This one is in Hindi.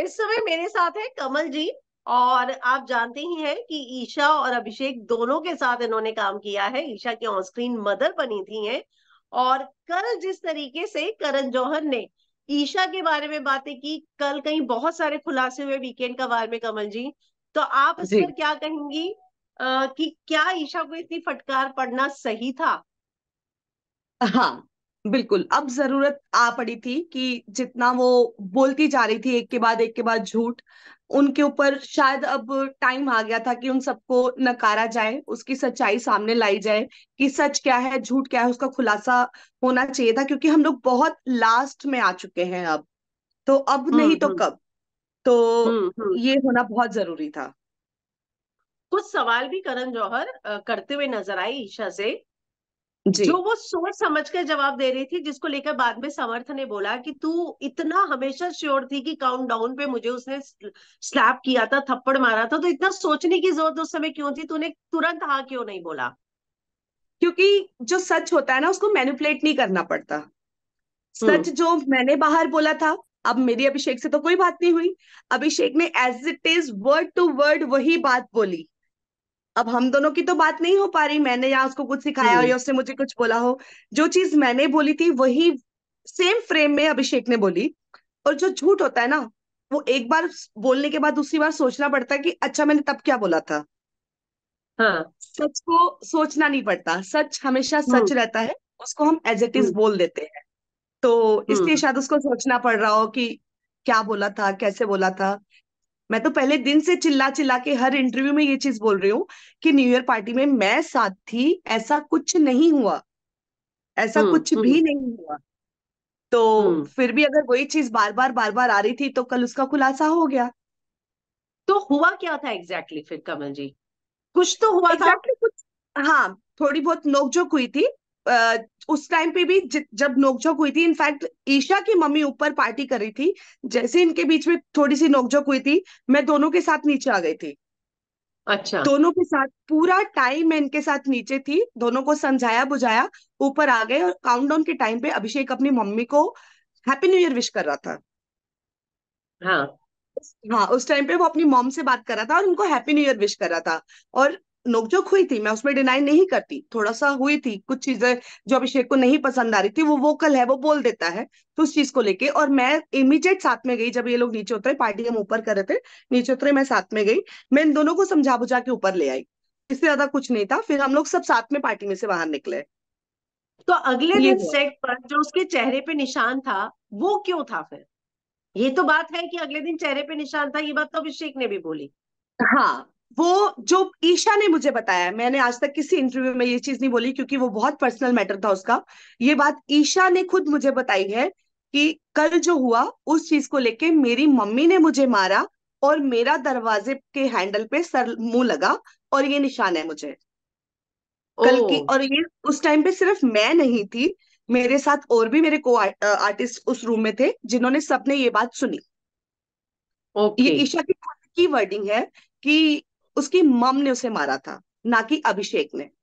इस समय मेरे साथ है कमल जी और आप जानते ही हैं कि ईशा और अभिषेक दोनों के साथ इन्होंने काम किया है ईशा की ऑन स्क्रीन मदर बनी थी हैं और कल जिस तरीके से करण जौहर ने ईशा के बारे में बातें की कल कहीं बहुत सारे खुलासे हुए वीकेंड का बारे में कमल जी तो आप इस पर क्या कहेंगी आ, कि क्या ईशा को इतनी फटकार पड़ना सही था हाँ बिल्कुल अब जरूरत आ पड़ी थी कि जितना वो बोलती जा रही थी एक के बाद एक के बाद झूठ उनके ऊपर शायद अब टाइम आ गया था कि उन सबको नकारा जाए उसकी सच्चाई सामने लाई जाए कि सच क्या है झूठ क्या है उसका खुलासा होना चाहिए था क्योंकि हम लोग बहुत लास्ट में आ चुके हैं अब तो अब हम्म, नहीं तो हम्म। कब तो हम्म, ये होना बहुत जरूरी था कुछ सवाल भी करण जौहर करते हुए नजर आए ईशा से जो वो सोच समझ कर जवाब दे रही थी जिसको लेकर बाद में समर्थ ने बोला कि तू इतना हमेशा श्योर थी कि काउंट डाउन पे मुझे उसने स्लैप किया था थप्पड़ मारा था तो इतना सोचने की जरूरत उस समय क्यों थी तूने तुरंत हाँ क्यों नहीं बोला क्योंकि जो सच होता है ना उसको मैनिपुलेट नहीं करना पड़ता हम्म। सच जो मैंने बाहर बोला था अब मेरी अभिषेक से तो कोई बात नहीं हुई अभिषेक ने as it is word to word वही बात बोली अब हम दोनों की तो बात नहीं हो पा रही मैंने या उसको कुछ सिखाया हो या उसने मुझे कुछ बोला हो जो चीज मैंने बोली थी वही सेम फ्रेम में अभिषेक ने बोली और जो झूठ होता है ना वो एक बार बोलने के बाद दूसरी बार सोचना पड़ता है कि अच्छा मैंने तब क्या बोला था हाँ सच को सोचना नहीं पड़ता सच हमेशा हम्म। सच रहता है उसको हम एज इट इज बोल देते हैं तो इसलिए हम्म। शायद उसको सोचना पड़ रहा हो कि क्या बोला था कैसे बोला था मैं तो पहले दिन से चिल्ला चिल्ला के हर इंटरव्यू में ये चीज बोल रही हूँ कि न्यू ईयर पार्टी में मैं साथ थी ऐसा कुछ नहीं हुआ ऐसा हुँ, हम्म, कुछ हुँ. भी हम्म। नहीं हुआ तो हुँ. हम्म। फिर भी अगर वही चीज बार बार बार बार आ रही थी तो कल उसका खुलासा हो गया तो हुआ क्या था एग्जैक्टली exactly फिर कमल जी कुछ तो हुआ exactly था कुछ हाँ थोड़ी बहुत नोकझोंक हुई थी उस टाइम पे भी जब नोकझोंक हुई थी इनफैक्ट ईशा की मम्मी ऊपर पार्टी कर रही थी जैसे इनके बीच में थोड़ी सी नोकझोंक हुई थी मैं दोनों के साथ नीचे आ गई थी अच्छा दोनों के साथ पूरा टाइम मैं इनके साथ नीचे थी दोनों को समझाया बुझाया ऊपर आ गए और काउंटडाउन के टाइम पे अभिषेक अपनी मम्मी को हैप्पी न्यू ईयर विश कर रहा था हाँ हाँ उस टाइम पे वो अपनी मॉम से बात कर रहा था और उनको हैप्पी न्यू ईयर विश कर रहा था और नोकझोंक हुई थी मैं उसमें डिनाई नहीं करती थोड़ा सा हुई थी कुछ चीजें जो अभिषेक को नहीं पसंद आ रही थी वो वोकल है वो बोल देता है तो उस चीज को लेके और मैं इमीडिएट साथ में गई जब ये लोग नीचे उतरे पार्टी हम ऊपर कर रहे थे नीचे उतरे मैं साथ में गई मैं इन दोनों को समझा बुझा के ऊपर ले आई इससे ज्यादा कुछ नहीं था फिर हम लोग सब साथ में पार्टी में से बाहर निकले तो अगले दिन सेट पर जो उसके चेहरे पे निशान था वो क्यों था फिर ये तो बात है कि अगले दिन चेहरे पे निशान था ये बात तो अभिषेक ने भी बोली हाँ वो जो ईशा ने मुझे बताया मैंने आज तक किसी इंटरव्यू में ये चीज नहीं बोली क्योंकि वो बहुत पर्सनल मैटर था उसका ये बात ईशा ने खुद मुझे बताई है कि कल जो हुआ उस चीज को लेके मेरी मम्मी ने मुझे मारा और मेरा दरवाजे के हैंडल पे सर मुंह लगा और ये निशान है मुझे कल की और ये उस टाइम पे सिर्फ मैं नहीं थी मेरे साथ और भी मेरे को आ, आर्टिस्ट उस रूम में थे जिन्होंने सबने ये बात सुनी ओके ये ईशा की की वर्डिंग है कि उसकी मम ने उसे मारा था ना कि अभिषेक ने